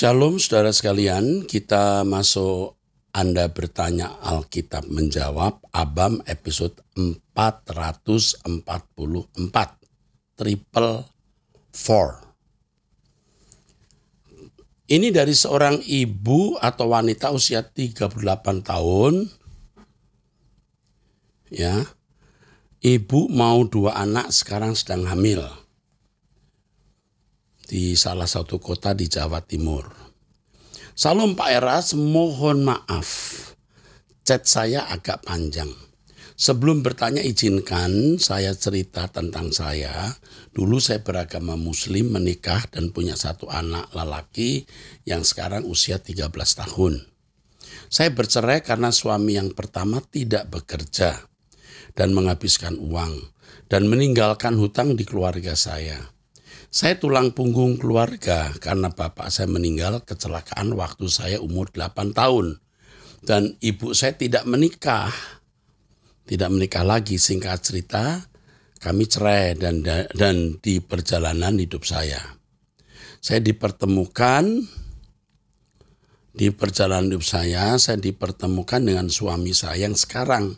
Shalom saudara sekalian, kita masuk Anda bertanya Alkitab menjawab Abam episode 444 triple four. Ini dari seorang ibu atau wanita usia 38 tahun. Ya. Ibu mau dua anak sekarang sedang hamil di salah satu kota di Jawa Timur. Salam Pak Eras, mohon maaf. Chat saya agak panjang. Sebelum bertanya izinkan saya cerita tentang saya. Dulu saya beragama muslim, menikah dan punya satu anak lelaki yang sekarang usia 13 tahun. Saya bercerai karena suami yang pertama tidak bekerja dan menghabiskan uang dan meninggalkan hutang di keluarga saya. Saya tulang punggung keluarga karena bapak saya meninggal kecelakaan waktu saya umur 8 tahun. Dan ibu saya tidak menikah. Tidak menikah lagi singkat cerita kami cerai dan dan di perjalanan hidup saya. Saya dipertemukan di perjalanan hidup saya, saya dipertemukan dengan suami saya yang sekarang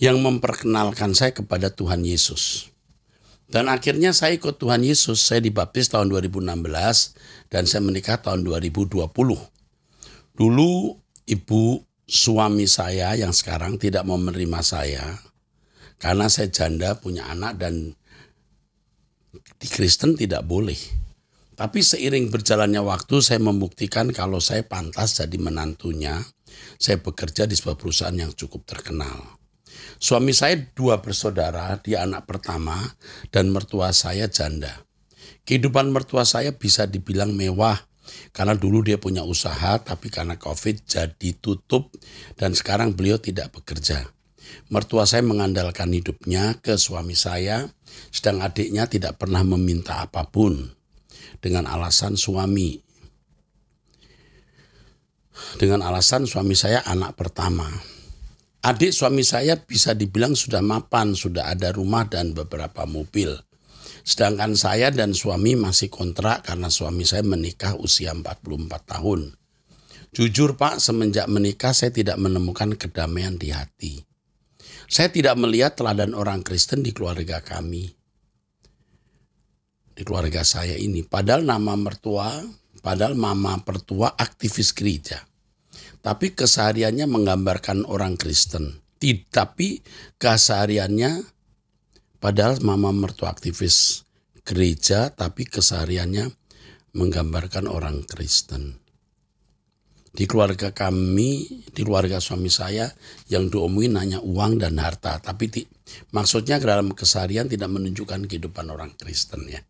yang memperkenalkan saya kepada Tuhan Yesus. Dan akhirnya saya ikut Tuhan Yesus. Saya dibaptis tahun 2016 dan saya menikah tahun 2020. Dulu ibu suami saya yang sekarang tidak mau menerima saya karena saya janda punya anak dan di Kristen tidak boleh. Tapi seiring berjalannya waktu saya membuktikan kalau saya pantas jadi menantunya. Saya bekerja di sebuah perusahaan yang cukup terkenal Suami saya dua bersaudara, dia anak pertama dan mertua saya janda. Kehidupan mertua saya bisa dibilang mewah karena dulu dia punya usaha tapi karena Covid jadi tutup dan sekarang beliau tidak bekerja. Mertua saya mengandalkan hidupnya ke suami saya, sedang adiknya tidak pernah meminta apapun dengan alasan suami. Dengan alasan suami saya anak pertama. Adik suami saya bisa dibilang sudah mapan, sudah ada rumah dan beberapa mobil. Sedangkan saya dan suami masih kontrak karena suami saya menikah usia 44 tahun. Jujur Pak, semenjak menikah saya tidak menemukan kedamaian di hati. Saya tidak melihat teladan orang Kristen di keluarga kami. Di keluarga saya ini. Padahal nama mertua, padahal mama pertua aktivis gereja tapi kesehariannya menggambarkan orang Kristen. Tapi kesehariannya padahal mama mertua aktivis gereja tapi kesehariannya menggambarkan orang Kristen. Di keluarga kami, di keluarga suami saya yang diomongin hanya uang dan harta, tapi di, maksudnya dalam keseharian tidak menunjukkan kehidupan orang Kristen ya.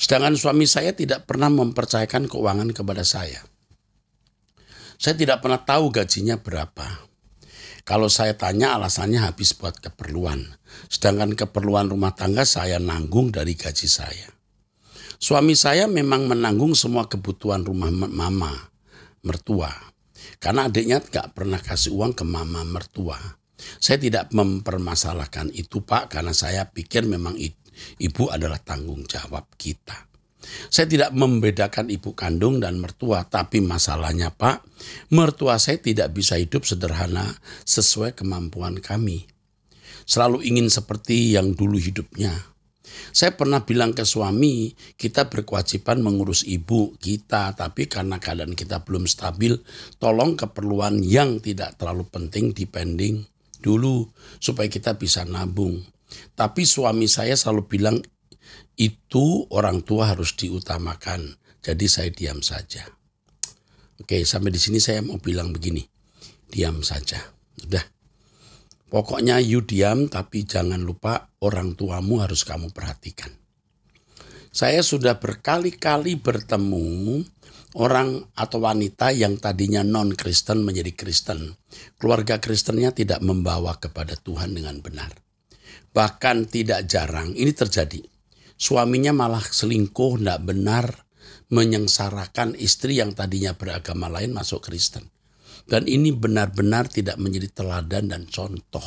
Sedangkan suami saya tidak pernah mempercayakan keuangan kepada saya. Saya tidak pernah tahu gajinya berapa. Kalau saya tanya alasannya habis buat keperluan. Sedangkan keperluan rumah tangga saya nanggung dari gaji saya. Suami saya memang menanggung semua kebutuhan rumah mama, mertua. Karena adiknya nggak pernah kasih uang ke mama mertua. Saya tidak mempermasalahkan itu Pak karena saya pikir memang ibu adalah tanggung jawab kita. Saya tidak membedakan ibu kandung dan mertua, tapi masalahnya Pak, mertua saya tidak bisa hidup sederhana sesuai kemampuan kami. Selalu ingin seperti yang dulu hidupnya. Saya pernah bilang ke suami, kita berkewajiban mengurus ibu kita, tapi karena keadaan kita belum stabil, tolong keperluan yang tidak terlalu penting dipending dulu supaya kita bisa nabung. Tapi suami saya selalu bilang itu orang tua harus diutamakan. Jadi saya diam saja. Oke, sampai di sini saya mau bilang begini. Diam saja. Sudah. Pokoknya you diam tapi jangan lupa orang tuamu harus kamu perhatikan. Saya sudah berkali-kali bertemu orang atau wanita yang tadinya non-Kristen menjadi Kristen. Keluarga Kristennya tidak membawa kepada Tuhan dengan benar. Bahkan tidak jarang ini terjadi suaminya malah selingkuh, tidak benar, menyengsarakan istri yang tadinya beragama lain masuk Kristen. Dan ini benar-benar tidak menjadi teladan dan contoh.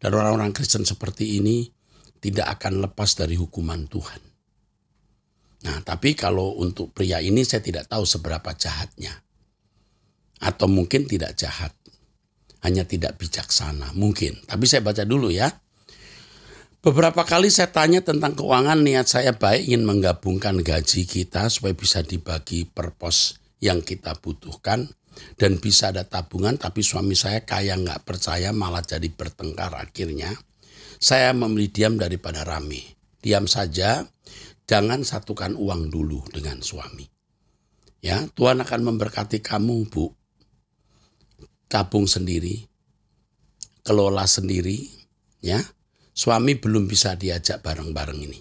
Dan orang-orang Kristen seperti ini tidak akan lepas dari hukuman Tuhan. Nah, tapi kalau untuk pria ini saya tidak tahu seberapa jahatnya. Atau mungkin tidak jahat. Hanya tidak bijaksana, mungkin. Tapi saya baca dulu ya. Beberapa kali saya tanya tentang keuangan, niat saya baik ingin menggabungkan gaji kita supaya bisa dibagi per pos yang kita butuhkan dan bisa ada tabungan tapi suami saya kaya nggak percaya malah jadi bertengkar akhirnya saya memilih diam daripada rame diam saja jangan satukan uang dulu dengan suami ya Tuhan akan memberkati kamu Bu tabung sendiri kelola sendiri ya suami belum bisa diajak bareng-bareng ini.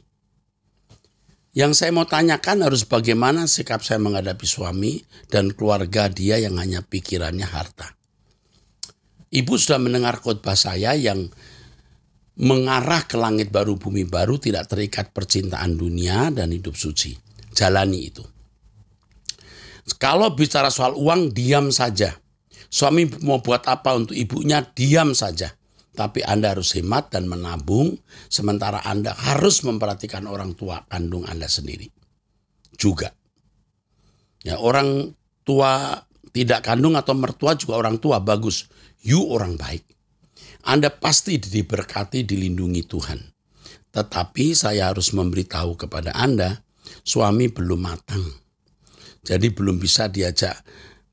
Yang saya mau tanyakan harus bagaimana sikap saya menghadapi suami dan keluarga dia yang hanya pikirannya harta. Ibu sudah mendengar khotbah saya yang mengarah ke langit baru bumi baru tidak terikat percintaan dunia dan hidup suci. Jalani itu. Kalau bicara soal uang, diam saja. Suami mau buat apa untuk ibunya, diam saja. Tapi Anda harus hemat dan menabung, sementara Anda harus memperhatikan orang tua kandung Anda sendiri juga. Ya, orang tua tidak kandung atau mertua juga orang tua bagus. You orang baik. Anda pasti diberkati, dilindungi Tuhan. Tetapi saya harus memberitahu kepada Anda, suami belum matang. Jadi belum bisa diajak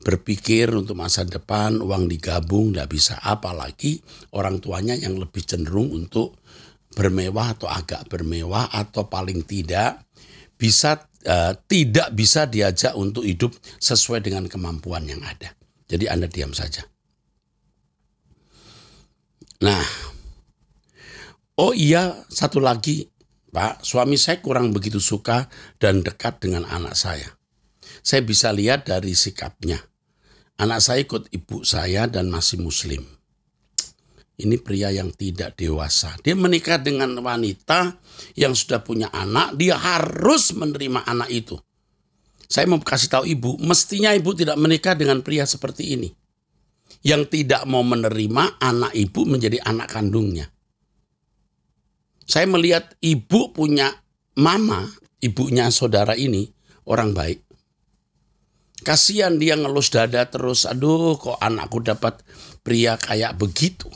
berpikir untuk masa depan, uang digabung, tidak bisa. Apalagi orang tuanya yang lebih cenderung untuk bermewah atau agak bermewah atau paling tidak bisa uh, tidak bisa diajak untuk hidup sesuai dengan kemampuan yang ada. Jadi Anda diam saja. Nah, oh iya satu lagi Pak, suami saya kurang begitu suka dan dekat dengan anak saya. Saya bisa lihat dari sikapnya. Anak saya ikut ibu saya dan masih muslim. Ini pria yang tidak dewasa. Dia menikah dengan wanita yang sudah punya anak. Dia harus menerima anak itu. Saya mau kasih tahu ibu, mestinya ibu tidak menikah dengan pria seperti ini. Yang tidak mau menerima anak ibu menjadi anak kandungnya. Saya melihat ibu punya mama, ibunya saudara ini, orang baik. Kasihan dia ngelus dada terus. Aduh, kok anakku dapat pria kayak begitu.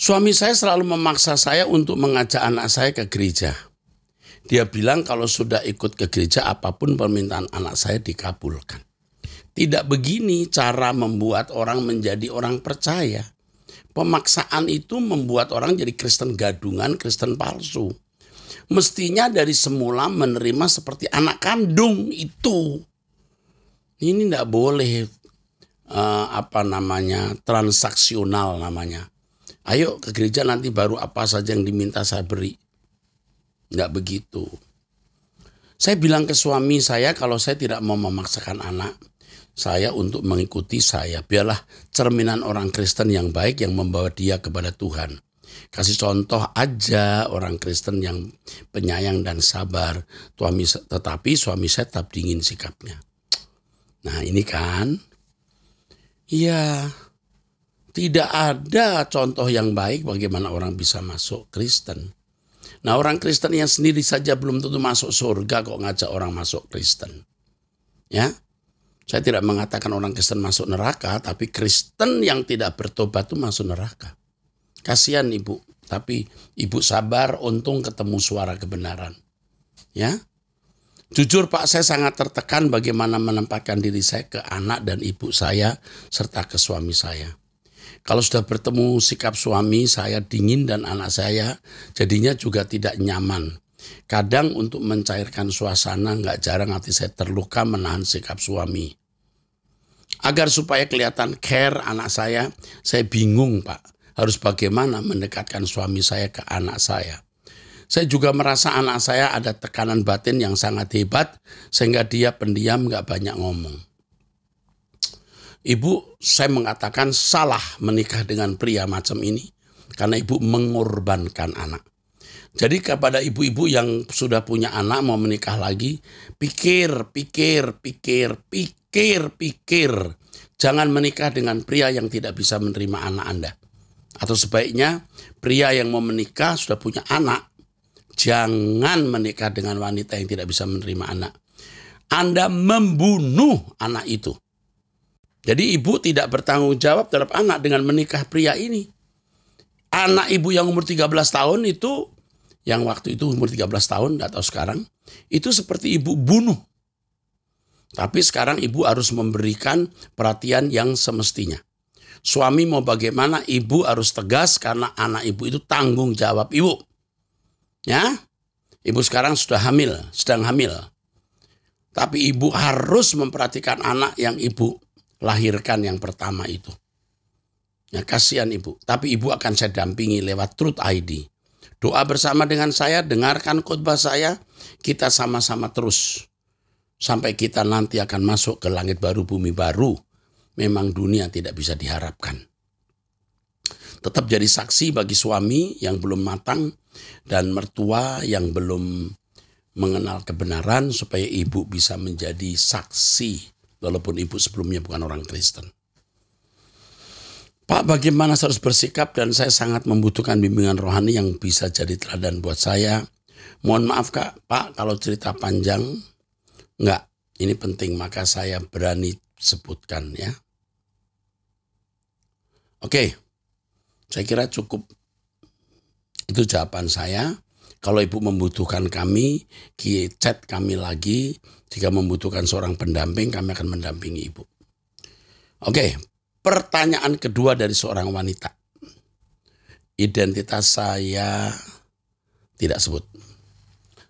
Suami saya selalu memaksa saya untuk mengajak anak saya ke gereja. Dia bilang kalau sudah ikut ke gereja apapun permintaan anak saya dikabulkan. Tidak begini cara membuat orang menjadi orang percaya. Pemaksaan itu membuat orang jadi Kristen gadungan, Kristen palsu mestinya dari semula menerima seperti anak kandung itu. Ini tidak boleh uh, apa namanya transaksional namanya. Ayo ke gereja nanti baru apa saja yang diminta saya beri. Nggak begitu. Saya bilang ke suami saya kalau saya tidak mau memaksakan anak saya untuk mengikuti saya. Biarlah cerminan orang Kristen yang baik yang membawa dia kepada Tuhan. Kasih contoh aja orang Kristen yang penyayang dan sabar, suami, tetapi suami saya tetap dingin sikapnya. Nah ini kan, iya tidak ada contoh yang baik bagaimana orang bisa masuk Kristen. Nah orang Kristen yang sendiri saja belum tentu masuk surga kok ngajak orang masuk Kristen. Ya, saya tidak mengatakan orang Kristen masuk neraka, tapi Kristen yang tidak bertobat itu masuk neraka. Kasihan ibu, tapi ibu sabar untung ketemu suara kebenaran. Ya. Jujur Pak, saya sangat tertekan bagaimana menempatkan diri saya ke anak dan ibu saya serta ke suami saya. Kalau sudah bertemu sikap suami saya dingin dan anak saya jadinya juga tidak nyaman. Kadang untuk mencairkan suasana nggak jarang hati saya terluka menahan sikap suami. Agar supaya kelihatan care anak saya, saya bingung Pak harus bagaimana mendekatkan suami saya ke anak saya. Saya juga merasa anak saya ada tekanan batin yang sangat hebat sehingga dia pendiam gak banyak ngomong. Ibu, saya mengatakan salah menikah dengan pria macam ini karena ibu mengorbankan anak. Jadi kepada ibu-ibu yang sudah punya anak mau menikah lagi, pikir, pikir, pikir, pikir, pikir. Jangan menikah dengan pria yang tidak bisa menerima anak Anda. Atau sebaiknya pria yang mau menikah sudah punya anak, jangan menikah dengan wanita yang tidak bisa menerima anak. Anda membunuh anak itu. Jadi ibu tidak bertanggung jawab terhadap anak dengan menikah pria ini. Anak ibu yang umur 13 tahun itu, yang waktu itu umur 13 tahun atau sekarang, itu seperti ibu bunuh. Tapi sekarang ibu harus memberikan perhatian yang semestinya. Suami mau bagaimana, ibu harus tegas karena anak ibu itu tanggung jawab ibu. Ya, ibu sekarang sudah hamil, sedang hamil. Tapi ibu harus memperhatikan anak yang ibu lahirkan yang pertama itu. Ya, kasihan ibu. Tapi ibu akan saya dampingi lewat Truth ID. Doa bersama dengan saya, dengarkan khotbah saya. Kita sama-sama terus. Sampai kita nanti akan masuk ke langit baru, bumi baru memang dunia tidak bisa diharapkan. Tetap jadi saksi bagi suami yang belum matang dan mertua yang belum mengenal kebenaran supaya ibu bisa menjadi saksi walaupun ibu sebelumnya bukan orang Kristen. Pak, bagaimana saya harus bersikap dan saya sangat membutuhkan bimbingan rohani yang bisa jadi teladan buat saya. Mohon maaf Kak, Pak kalau cerita panjang, enggak, ini penting maka saya berani sebutkan ya. Oke, saya kira cukup. Itu jawaban saya. Kalau Ibu membutuhkan kami, chat kami lagi. Jika membutuhkan seorang pendamping, kami akan mendampingi Ibu. Oke, pertanyaan kedua dari seorang wanita. Identitas saya tidak sebut.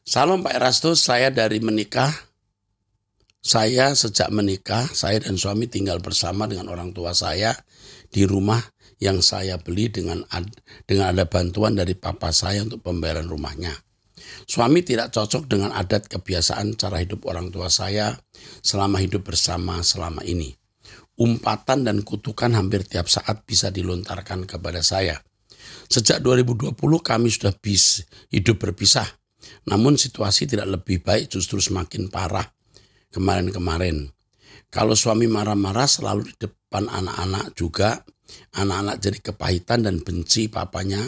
Salam Pak Erastus, saya dari menikah. Saya sejak menikah, saya dan suami tinggal bersama dengan orang tua saya di rumah yang saya beli dengan ad, dengan ada bantuan dari papa saya untuk pembayaran rumahnya. Suami tidak cocok dengan adat kebiasaan cara hidup orang tua saya selama hidup bersama selama ini. Umpatan dan kutukan hampir tiap saat bisa dilontarkan kepada saya. Sejak 2020 kami sudah bis, hidup berpisah. Namun situasi tidak lebih baik justru semakin parah kemarin-kemarin. Kalau suami marah-marah selalu di depan anak-anak juga, anak-anak jadi kepahitan dan benci papanya,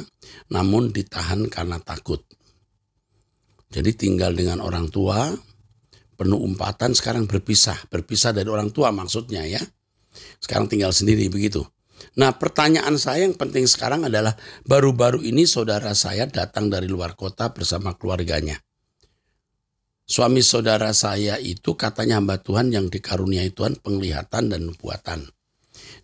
namun ditahan karena takut. Jadi tinggal dengan orang tua, penuh umpatan sekarang berpisah, berpisah dari orang tua maksudnya ya. Sekarang tinggal sendiri begitu. Nah pertanyaan saya yang penting sekarang adalah baru-baru ini saudara saya datang dari luar kota bersama keluarganya suami saudara saya itu katanya hamba Tuhan yang dikaruniai Tuhan penglihatan dan nubuatan.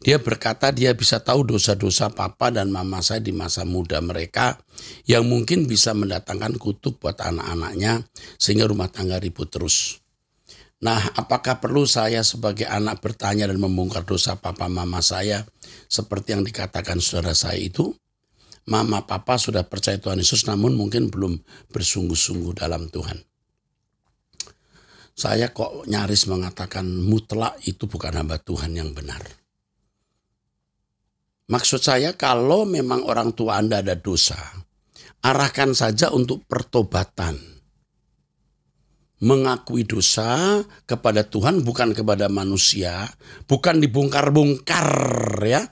Dia berkata dia bisa tahu dosa-dosa papa dan mama saya di masa muda mereka yang mungkin bisa mendatangkan kutuk buat anak-anaknya sehingga rumah tangga ribut terus. Nah, apakah perlu saya sebagai anak bertanya dan membongkar dosa papa mama saya seperti yang dikatakan saudara saya itu? Mama papa sudah percaya Tuhan Yesus namun mungkin belum bersungguh-sungguh dalam Tuhan saya kok nyaris mengatakan mutlak itu bukan hamba Tuhan yang benar. Maksud saya kalau memang orang tua Anda ada dosa, arahkan saja untuk pertobatan. Mengakui dosa kepada Tuhan bukan kepada manusia, bukan dibongkar-bongkar ya.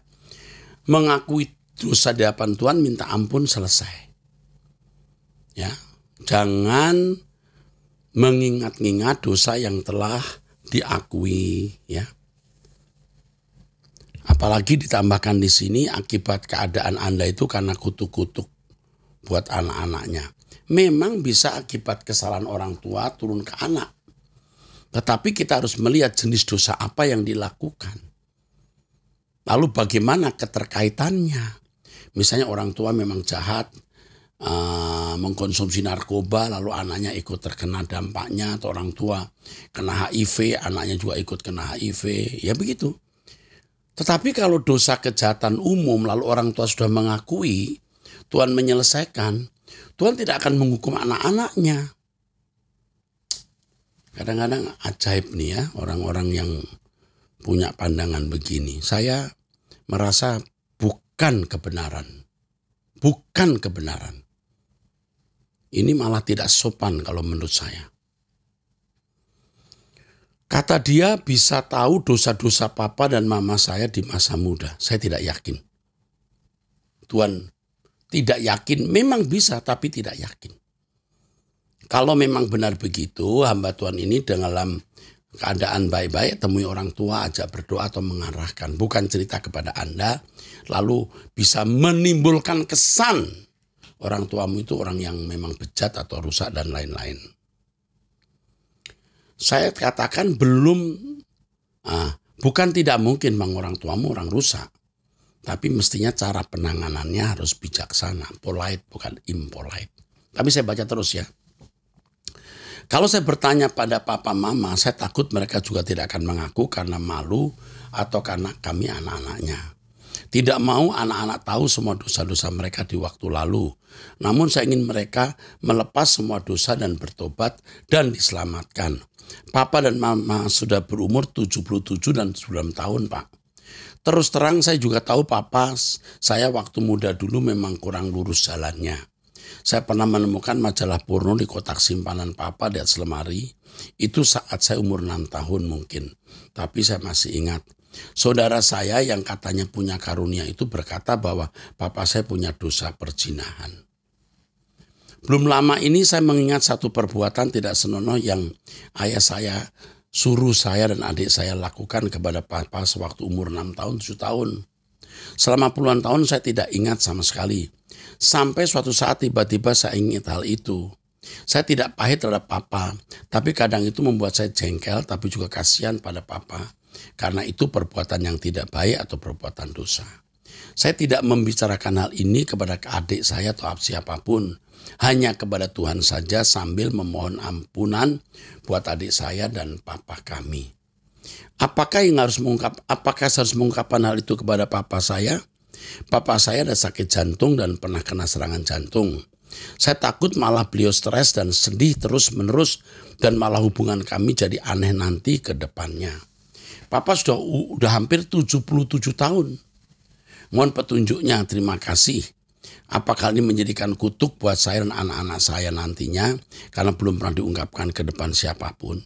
Mengakui dosa di hadapan Tuhan minta ampun selesai. Ya, jangan mengingat-ingat dosa yang telah diakui ya. Apalagi ditambahkan di sini akibat keadaan Anda itu karena kutuk-kutuk buat anak-anaknya. Memang bisa akibat kesalahan orang tua turun ke anak. Tetapi kita harus melihat jenis dosa apa yang dilakukan. Lalu bagaimana keterkaitannya? Misalnya orang tua memang jahat, uh, mengkonsumsi narkoba lalu anaknya ikut terkena dampaknya atau orang tua kena HIV anaknya juga ikut kena HIV ya begitu tetapi kalau dosa kejahatan umum lalu orang tua sudah mengakui Tuhan menyelesaikan Tuhan tidak akan menghukum anak-anaknya kadang-kadang ajaib nih ya orang-orang yang punya pandangan begini saya merasa bukan kebenaran bukan kebenaran ini malah tidak sopan kalau menurut saya. Kata dia bisa tahu dosa-dosa papa dan mama saya di masa muda. Saya tidak yakin. Tuhan tidak yakin, memang bisa tapi tidak yakin. Kalau memang benar begitu, hamba Tuhan ini dalam keadaan baik-baik temui orang tua ajak berdoa atau mengarahkan bukan cerita kepada Anda lalu bisa menimbulkan kesan orang tuamu itu orang yang memang bejat atau rusak dan lain-lain. Saya katakan belum, ah, bukan tidak mungkin bang orang tuamu orang rusak. Tapi mestinya cara penanganannya harus bijaksana, polite bukan impolite. Tapi saya baca terus ya. Kalau saya bertanya pada papa mama, saya takut mereka juga tidak akan mengaku karena malu atau karena kami anak-anaknya. Tidak mau anak-anak tahu semua dosa-dosa mereka di waktu lalu namun saya ingin mereka melepas semua dosa dan bertobat dan diselamatkan. Papa dan mama sudah berumur 77 dan 9 tahun pak. Terus terang saya juga tahu papa saya waktu muda dulu memang kurang lurus jalannya. Saya pernah menemukan majalah porno di kotak simpanan papa di atas lemari. Itu saat saya umur 6 tahun mungkin. Tapi saya masih ingat Saudara saya yang katanya punya karunia itu berkata bahwa papa saya punya dosa perjinahan. Belum lama ini saya mengingat satu perbuatan tidak senonoh yang ayah saya suruh saya dan adik saya lakukan kepada papa sewaktu umur 6 tahun, 7 tahun. Selama puluhan tahun saya tidak ingat sama sekali. Sampai suatu saat tiba-tiba saya ingat hal itu. Saya tidak pahit terhadap papa, tapi kadang itu membuat saya jengkel tapi juga kasihan pada papa. Karena itu perbuatan yang tidak baik atau perbuatan dosa. Saya tidak membicarakan hal ini kepada adik saya atau siapapun. Hanya kepada Tuhan saja sambil memohon ampunan buat adik saya dan papa kami. Apakah yang harus mengungkap, apakah harus mengungkapkan hal itu kepada papa saya? Papa saya ada sakit jantung dan pernah kena serangan jantung. Saya takut malah beliau stres dan sedih terus-menerus dan malah hubungan kami jadi aneh nanti ke depannya. Papa sudah udah hampir 77 tahun. Mohon petunjuknya, terima kasih. Apakah ini menjadikan kutuk buat saya dan anak-anak saya nantinya karena belum pernah diungkapkan ke depan siapapun?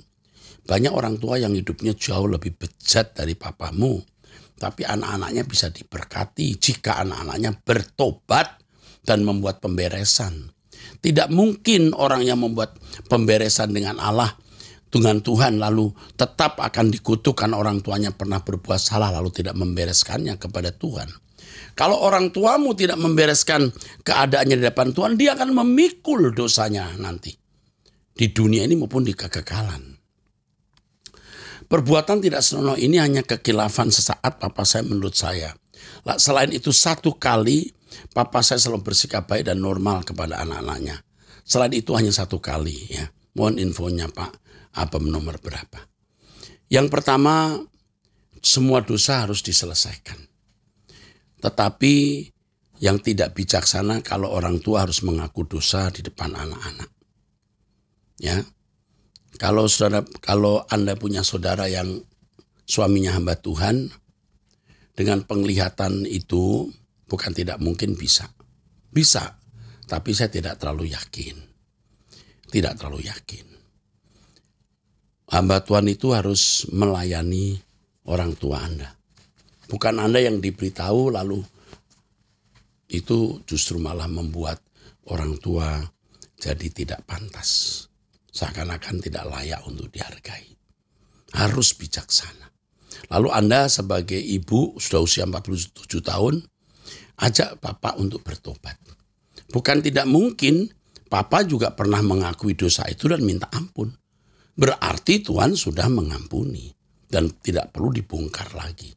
Banyak orang tua yang hidupnya jauh lebih bejat dari papamu, tapi anak-anaknya bisa diberkati jika anak-anaknya bertobat dan membuat pemberesan. Tidak mungkin orang yang membuat pemberesan dengan Allah dengan Tuhan lalu tetap akan dikutukkan orang tuanya pernah berbuat salah lalu tidak membereskannya kepada Tuhan. Kalau orang tuamu tidak membereskan keadaannya di depan Tuhan, dia akan memikul dosanya nanti. Di dunia ini maupun di kekekalan. Perbuatan tidak senonoh ini hanya kekilafan sesaat papa saya menurut saya. Selain itu satu kali papa saya selalu bersikap baik dan normal kepada anak-anaknya. Selain itu hanya satu kali ya. Mohon infonya Pak apa nomor berapa. Yang pertama, semua dosa harus diselesaikan. Tetapi yang tidak bijaksana kalau orang tua harus mengaku dosa di depan anak-anak. Ya. Kalau saudara kalau Anda punya saudara yang suaminya hamba Tuhan dengan penglihatan itu bukan tidak mungkin bisa. Bisa, tapi saya tidak terlalu yakin. Tidak terlalu yakin hamba Tuhan itu harus melayani orang tua Anda. Bukan Anda yang diberitahu lalu itu justru malah membuat orang tua jadi tidak pantas. Seakan-akan tidak layak untuk dihargai. Harus bijaksana. Lalu Anda sebagai ibu sudah usia 47 tahun, ajak Bapak untuk bertobat. Bukan tidak mungkin Papa juga pernah mengakui dosa itu dan minta ampun. Berarti Tuhan sudah mengampuni dan tidak perlu dibongkar lagi.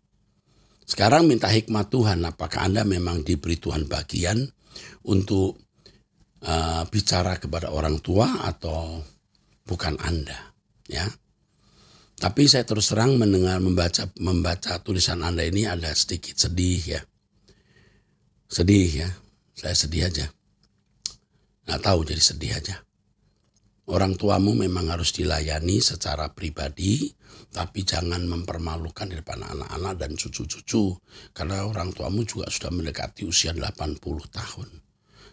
Sekarang minta hikmat Tuhan, apakah Anda memang diberi Tuhan bagian untuk uh, bicara kepada orang tua atau bukan Anda, ya? Tapi saya terus terang mendengar membaca membaca tulisan Anda ini ada sedikit sedih ya. Sedih ya. Saya sedih aja. Nggak tahu jadi sedih aja. Orang tuamu memang harus dilayani secara pribadi, tapi jangan mempermalukan di depan anak-anak dan cucu-cucu. Karena orang tuamu juga sudah mendekati usia 80 tahun.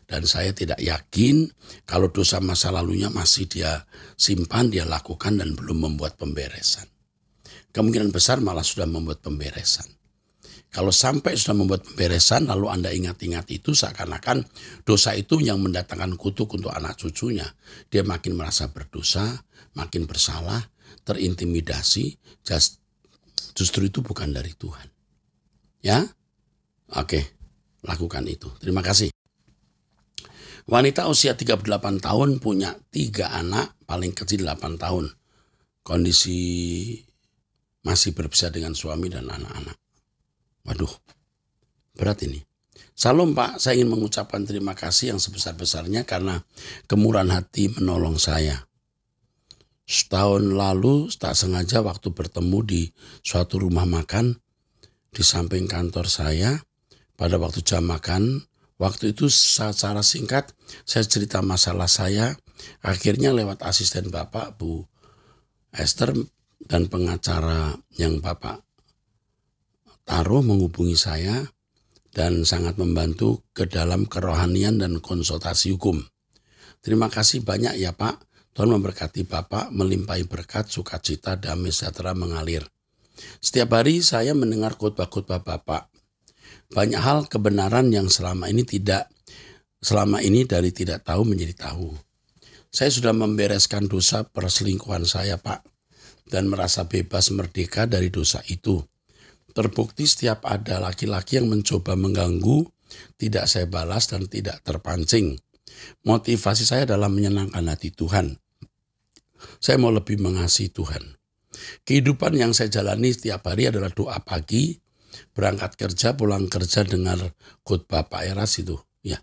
Dan saya tidak yakin kalau dosa masa lalunya masih dia simpan, dia lakukan dan belum membuat pemberesan. Kemungkinan besar malah sudah membuat pemberesan. Kalau sampai sudah membuat pemberesan lalu Anda ingat-ingat itu seakan-akan dosa itu yang mendatangkan kutuk untuk anak cucunya. Dia makin merasa berdosa, makin bersalah, terintimidasi, just, justru itu bukan dari Tuhan. Ya? Oke, lakukan itu. Terima kasih. Wanita usia 38 tahun punya tiga anak, paling kecil 8 tahun. Kondisi masih berpisah dengan suami dan anak-anak. Waduh, berat ini. Salam Pak, saya ingin mengucapkan terima kasih yang sebesar-besarnya karena kemurahan hati menolong saya. Setahun lalu tak sengaja waktu bertemu di suatu rumah makan di samping kantor saya pada waktu jam makan. Waktu itu secara singkat saya cerita masalah saya. Akhirnya lewat asisten Bapak Bu Esther dan pengacara yang Bapak Aroh menghubungi saya dan sangat membantu ke dalam kerohanian dan konsultasi hukum. Terima kasih banyak ya Pak. Tuhan memberkati Bapak, melimpahi berkat, sukacita, damai sejahtera mengalir. Setiap hari saya mendengar khotbah-khotbah Bapak. Banyak hal kebenaran yang selama ini tidak selama ini dari tidak tahu menjadi tahu. Saya sudah membereskan dosa perselingkuhan saya, Pak, dan merasa bebas merdeka dari dosa itu. Terbukti setiap ada laki-laki yang mencoba mengganggu, tidak saya balas dan tidak terpancing. Motivasi saya adalah menyenangkan hati Tuhan. Saya mau lebih mengasihi Tuhan. Kehidupan yang saya jalani setiap hari adalah doa pagi, berangkat kerja, pulang kerja dengar khotbah Pak Eras itu. Ya.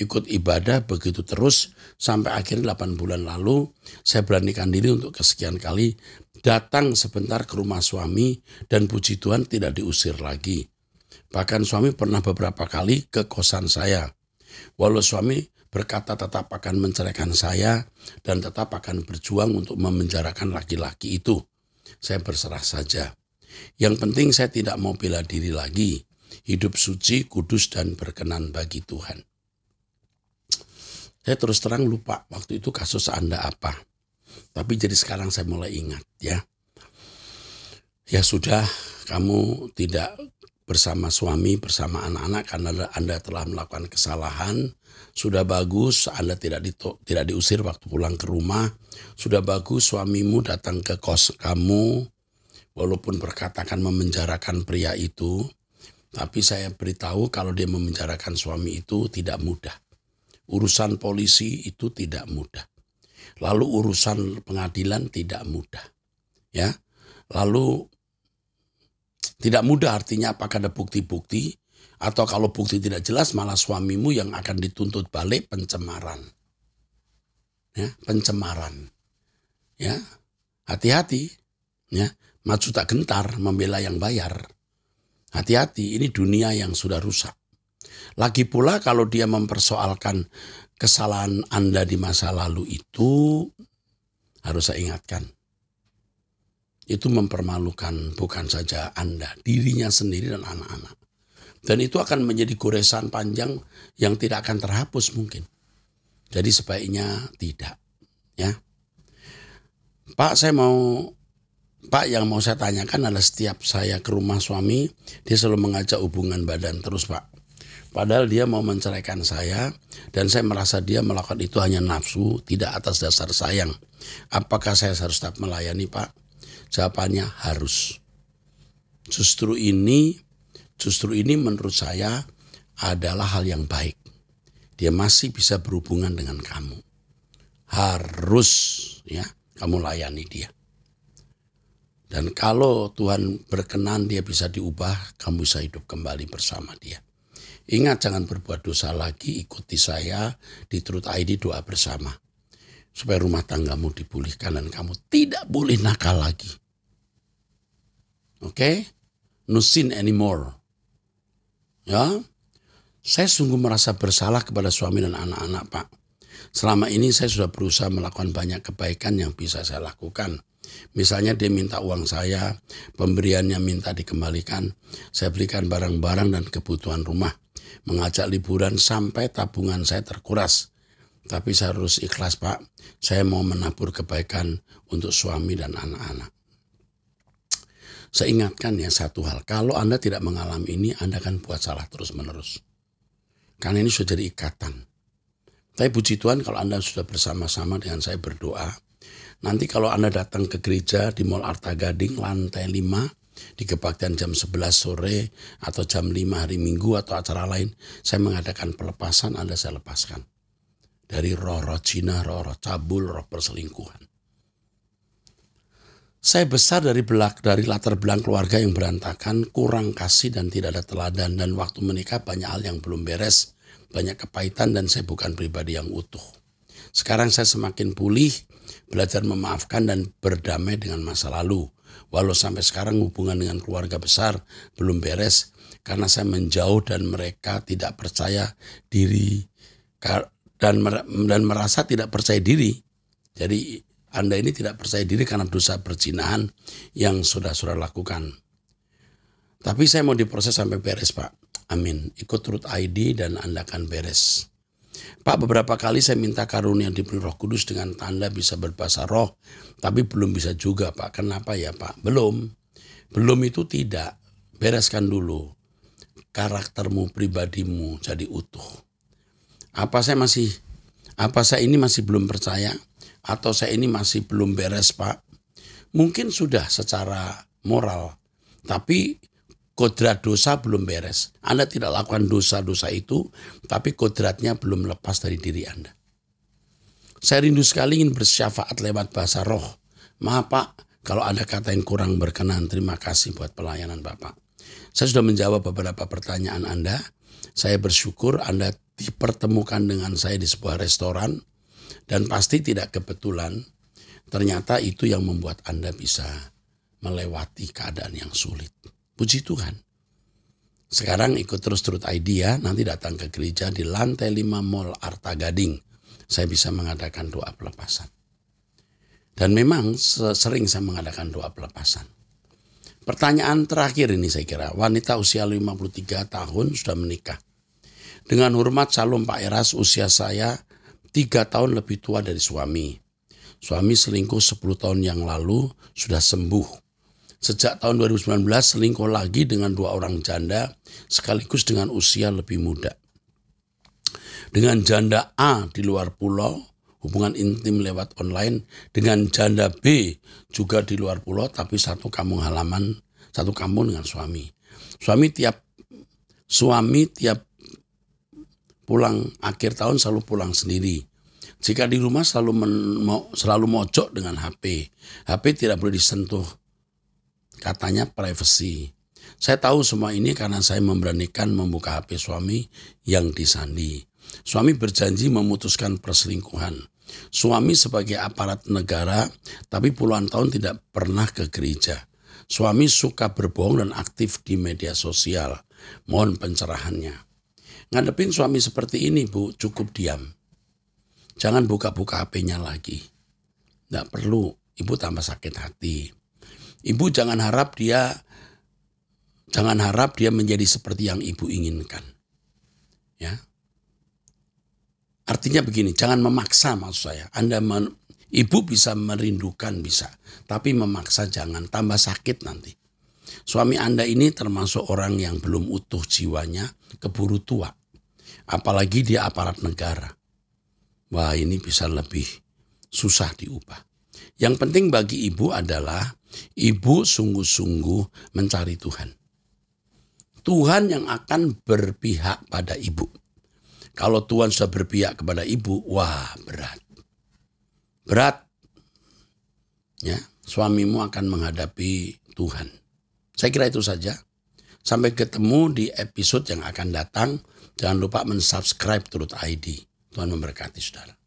Ikut ibadah begitu terus sampai akhirnya 8 bulan lalu saya beranikan diri untuk kesekian kali datang sebentar ke rumah suami dan puji Tuhan tidak diusir lagi. Bahkan suami pernah beberapa kali ke kosan saya. Walau suami berkata tetap akan menceraikan saya dan tetap akan berjuang untuk memenjarakan laki-laki itu. Saya berserah saja. Yang penting saya tidak mau bela diri lagi. Hidup suci, kudus, dan berkenan bagi Tuhan. Saya terus terang lupa waktu itu kasus Anda apa. Tapi jadi sekarang saya mulai ingat ya. Ya sudah kamu tidak bersama suami, bersama anak-anak karena Anda telah melakukan kesalahan. Sudah bagus Anda tidak di tidak diusir waktu pulang ke rumah. Sudah bagus suamimu datang ke kos kamu walaupun berkatakan memenjarakan pria itu. Tapi saya beritahu kalau dia memenjarakan suami itu tidak mudah. Urusan polisi itu tidak mudah. Lalu urusan pengadilan tidak mudah. Ya. Lalu tidak mudah artinya apakah ada bukti-bukti atau kalau bukti tidak jelas malah suamimu yang akan dituntut balik pencemaran. Ya, pencemaran. Ya. Hati-hati. Ya, maju tak gentar membela yang bayar. Hati-hati, ini dunia yang sudah rusak. Lagi pula kalau dia mempersoalkan kesalahan Anda di masa lalu itu harus saya ingatkan. Itu mempermalukan bukan saja Anda, dirinya sendiri dan anak-anak. Dan itu akan menjadi goresan panjang yang tidak akan terhapus mungkin. Jadi sebaiknya tidak, ya. Pak, saya mau Pak yang mau saya tanyakan adalah setiap saya ke rumah suami, dia selalu mengajak hubungan badan terus, Pak. Padahal dia mau menceraikan saya dan saya merasa dia melakukan itu hanya nafsu, tidak atas dasar sayang. Apakah saya harus tetap melayani, Pak? Jawabannya harus. Justru ini justru ini menurut saya adalah hal yang baik. Dia masih bisa berhubungan dengan kamu. Harus ya, kamu layani dia. Dan kalau Tuhan berkenan dia bisa diubah, kamu bisa hidup kembali bersama dia. Ingat jangan berbuat dosa lagi, ikuti saya di Truth ID doa bersama. Supaya rumah tanggamu dipulihkan dan kamu tidak boleh nakal lagi. Oke? Okay? No sin anymore. Ya? Saya sungguh merasa bersalah kepada suami dan anak-anak, Pak. Selama ini saya sudah berusaha melakukan banyak kebaikan yang bisa saya lakukan. Misalnya dia minta uang saya, pemberiannya minta dikembalikan, saya belikan barang-barang dan kebutuhan rumah mengajak liburan sampai tabungan saya terkuras. Tapi saya harus ikhlas Pak, saya mau menabur kebaikan untuk suami dan anak-anak. Saya ingatkan ya satu hal, kalau Anda tidak mengalami ini, Anda akan buat salah terus-menerus. Karena ini sudah jadi ikatan. Tapi puji Tuhan kalau Anda sudah bersama-sama dengan saya berdoa, nanti kalau Anda datang ke gereja di Mall Arta Gading, lantai 5, kebaktian jam 11 sore atau jam 5 hari minggu atau acara lain. Saya mengadakan pelepasan, Anda saya lepaskan. Dari roh-roh Cina, roh-roh cabul, roh perselingkuhan. Saya besar dari belak dari latar belakang keluarga yang berantakan, kurang kasih dan tidak ada teladan dan waktu menikah banyak hal yang belum beres, banyak kepahitan dan saya bukan pribadi yang utuh. Sekarang saya semakin pulih, belajar memaafkan dan berdamai dengan masa lalu. Walau sampai sekarang hubungan dengan keluarga besar belum beres karena saya menjauh dan mereka tidak percaya diri dan dan merasa tidak percaya diri. Jadi Anda ini tidak percaya diri karena dosa perzinahan yang sudah sudah lakukan. Tapi saya mau diproses sampai beres, Pak. Amin. Ikut turut ID dan Anda akan beres. Pak beberapa kali saya minta karunia di roh kudus dengan tanda bisa berbahasa roh. Tapi belum bisa juga Pak. Kenapa ya Pak? Belum. Belum itu tidak. Bereskan dulu. Karaktermu, pribadimu jadi utuh. Apa saya masih, apa saya ini masih belum percaya? Atau saya ini masih belum beres Pak? Mungkin sudah secara moral. Tapi kodrat dosa belum beres. Anda tidak lakukan dosa-dosa itu, tapi kodratnya belum lepas dari diri Anda. Saya rindu sekali ingin bersyafaat lewat bahasa roh. Maaf Pak, kalau Anda katain kurang berkenan, terima kasih buat pelayanan Bapak. Saya sudah menjawab beberapa pertanyaan Anda. Saya bersyukur Anda dipertemukan dengan saya di sebuah restoran. Dan pasti tidak kebetulan, ternyata itu yang membuat Anda bisa melewati keadaan yang sulit. Puji Tuhan. Sekarang ikut terus Truth ID ya, nanti datang ke gereja di lantai 5 Mall Arta Gading. Saya bisa mengadakan doa pelepasan. Dan memang sering saya mengadakan doa pelepasan. Pertanyaan terakhir ini saya kira, wanita usia 53 tahun sudah menikah. Dengan hormat salam Pak Eras usia saya 3 tahun lebih tua dari suami. Suami selingkuh 10 tahun yang lalu sudah sembuh Sejak tahun 2019 selingkuh lagi dengan dua orang janda sekaligus dengan usia lebih muda. Dengan janda A di luar pulau, hubungan intim lewat online dengan janda B juga di luar pulau tapi satu kampung halaman satu kampung dengan suami suami tiap suami tiap pulang akhir tahun selalu pulang sendiri jika di rumah selalu men, mo, selalu mojok dengan HP HP tidak boleh disentuh katanya privacy. Saya tahu semua ini karena saya memberanikan membuka HP suami yang disandi. Suami berjanji memutuskan perselingkuhan. Suami sebagai aparat negara, tapi puluhan tahun tidak pernah ke gereja. Suami suka berbohong dan aktif di media sosial. Mohon pencerahannya. Ngadepin suami seperti ini, Bu, cukup diam. Jangan buka-buka HP-nya lagi. Tidak perlu, Ibu tambah sakit hati Ibu jangan harap dia jangan harap dia menjadi seperti yang ibu inginkan. Ya. Artinya begini, jangan memaksa maksud saya. Anda men, ibu bisa merindukan bisa, tapi memaksa jangan tambah sakit nanti. Suami Anda ini termasuk orang yang belum utuh jiwanya, keburu tua. Apalagi dia aparat negara. Wah, ini bisa lebih susah diubah. Yang penting bagi ibu adalah Ibu sungguh-sungguh mencari Tuhan. Tuhan yang akan berpihak pada ibu. Kalau Tuhan sudah berpihak kepada ibu, wah berat. Berat. Ya, suamimu akan menghadapi Tuhan. Saya kira itu saja. Sampai ketemu di episode yang akan datang. Jangan lupa mensubscribe Turut ID. Tuhan memberkati saudara.